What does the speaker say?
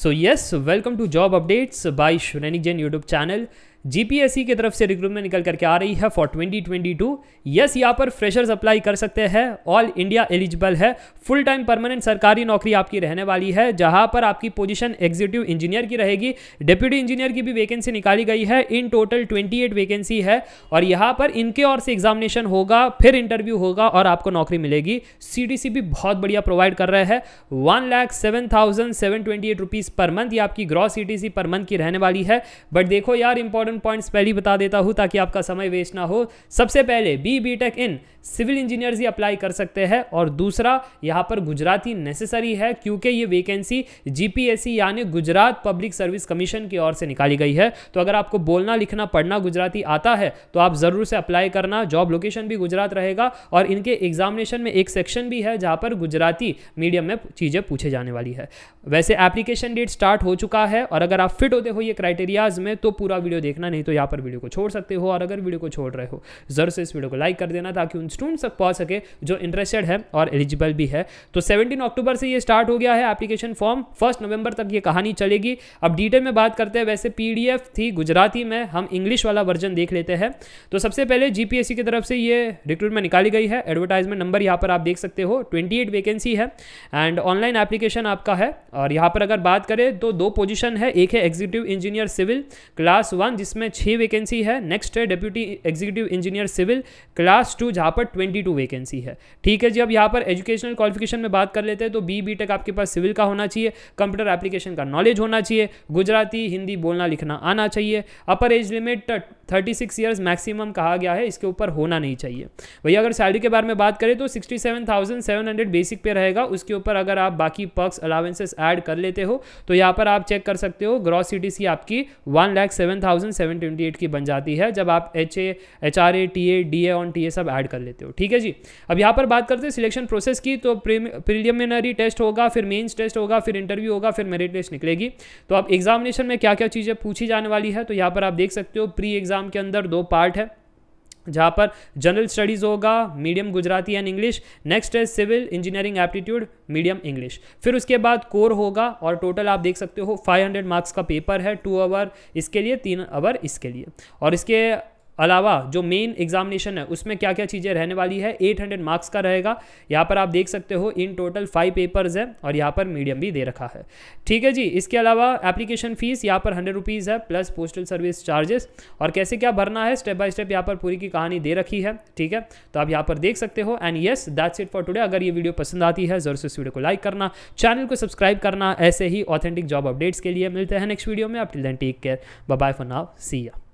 So yes, welcome to Job Updates by Shunanik Jain YouTube channel. GPSC की तरफ से recruitment निकल करके आ रही है फॉर 2022 ट्वेंटी यस यहाँ पर फ्रेशर्स अप्लाई कर सकते हैं ऑल इंडिया एलिजिबल है फुल टाइम परमानेंट सरकारी नौकरी आपकी रहने वाली है जहां पर आपकी पोजीशन एग्जीक्यूटिव इंजीनियर की रहेगी डिप्यूटी इंजीनियर की भी वैकेंसी निकाली गई है इन टोटल 28 वैकेंसी है और यहाँ पर इनके और से एग्जामिनेशन होगा फिर इंटरव्यू होगा और आपको नौकरी मिलेगी सी भी बहुत बढ़िया प्रोवाइड कर रहे हैं वन लाख सेवन पर मंथ ये आपकी ग्रॉस सी पर मंथ की रहने वाली है बट देखो यार इंपॉर्टेंट इंपॉर्टेंट पॉइंट्स पहले ही बता देता हूँ ताकि आपका समय वेस्ट ना हो सबसे पहले B B tech in civil engineers ही अप्लाई कर सकते हैं और दूसरा यहाँ पर गुजराती नेसेसरी है क्योंकि ये वेकेंसी जीपीएससी यानी गुजरात पब्लिक सर्विस कमीशन की ओर से निकाली गई है तो अगर आपको बोलना लिखना पढ़ना गुजराती आता है तो आप ज़रूर से अप्लाई करना जॉब लोकेशन भी गुजरात रहेगा और इनके एग्जामिनेशन में एक सेक्शन भी है जहाँ पर गुजराती मीडियम में चीज़ें पूछे जाने वाली है वैसे एप्लीकेशन डेट स्टार्ट हो चुका है और अगर आप फिट होते हो ये क्राइटेरियाज में तो पूरा वीडियो देखना देखना नहीं तो यहाँ पर वीडियो को छोड़ सकते हो और अगर वीडियो को छोड़ रहे हो जरूर से इस वीडियो को लाइक कर देना ताकि उन स्टूडेंट्स तक पहुँच सके जो इंटरेस्टेड है और एलिजिबल भी है तो सेवनटीन अक्टूबर से ये स्टार्ट हो गया है एप्लीकेशन फॉर्म फर्स्ट नवंबर तक ये कहानी चलेगी अब डिटेल में बात करते हैं वैसे पी थी गुजराती में हम इंग्लिश वाला वर्जन देख लेते हैं तो सबसे पहले जीपीएससी की तरफ से ये रिक्रूटमेंट निकाली गई है एडवर्टाइजमेंट नंबर यहाँ पर आप देख सकते हो 28 वैकेंसी है एंड ऑनलाइन एप्लीकेशन आपका है और यहाँ पर अगर बात करें तो दो पोजीशन है एक है executive engineer civil class one जिस इसमें छः वैकेंसी है नेक्स्ट है deputy executive engineer civil class two जहाँ पर ट्वेंटी टू वैकेंसी है ठीक है जी अब यहाँ पर एजुकेशनल क्वालिफिकेशन में बात कर लेते हैं तो बी बी टेक आपके पास सिविल का होना चाहिए कंप्यूटर एप्लीकेशन का नॉलेज होना चाहिए गुजराती हिंदी बोलना लिखना आना चाहिए upper age limit thirty six years maximum कहा गया है इसके ऊपर होना नहीं चाहिए वही अगर सैलरी के बारे में बात करें तो sixty seven thousand seven hundred basic pay रहेगा उसके ऊपर अगर आप बाकी पर्क्स अलावेंसेस ऐड कर लेते हो तो यहाँ पर आप चेक कर सकते हो ग्रॉस सी आपकी वन लैख सेवन थाउजेंड 728 की बन जाती है जब आप H A H R A T A D A on T A सब ऐड कर लेते हो ठीक है जी अब यहाँ पर बात करते हैं सिलेक्शन प्रोसेस की तो प्रिलिमिनरी टेस्ट होगा फिर मेन्स टेस्ट होगा फिर इंटरव्यू होगा फिर मेरिट लिस्ट निकलेगी तो अब एग्जामिनेशन में क्या क्या चीज़ें पूछी जाने वाली है तो यहाँ पर आप देख सकते हो प्री एग्जाम के अंदर दो पार्ट है जहाँ पर जनरल स्टडीज़ होगा medium Gujarati and English next है civil engineering aptitude medium English फिर उसके बाद कोर होगा और टोटल आप देख सकते हो 500 मार्क्स का पेपर है टू आवर इसके लिए तीन आवर इसके लिए और इसके अलावा जो मेन एग्जामिनेशन है उसमें क्या क्या चीज़ें रहने वाली है 800 मार्क्स का रहेगा यहाँ पर आप देख सकते हो इन टोटल फाइव पेपर्स है और यहाँ पर मीडियम भी दे रखा है ठीक है जी इसके अलावा एप्लीकेशन फ़ीस यहाँ पर हंड्रेड रुपीज़ है प्लस पोस्टल सर्विस चार्जेस और कैसे क्या भरना है स्टेप बाय स्टेप यहाँ पर पूरी की कहानी दे रखी है ठीक है तो आप यहाँ पर देख सकते हो and yes that's it for today अगर ये वीडियो पसंद आती है जरूर से इस वीडियो को लाइक करना चैनल को सब्सक्राइब करना ऐसे ही ऑथेंटिक जॉब अपडेट्स के लिए मिलते हैं नेक्स्ट वीडियो में आप till then take care bye for now see या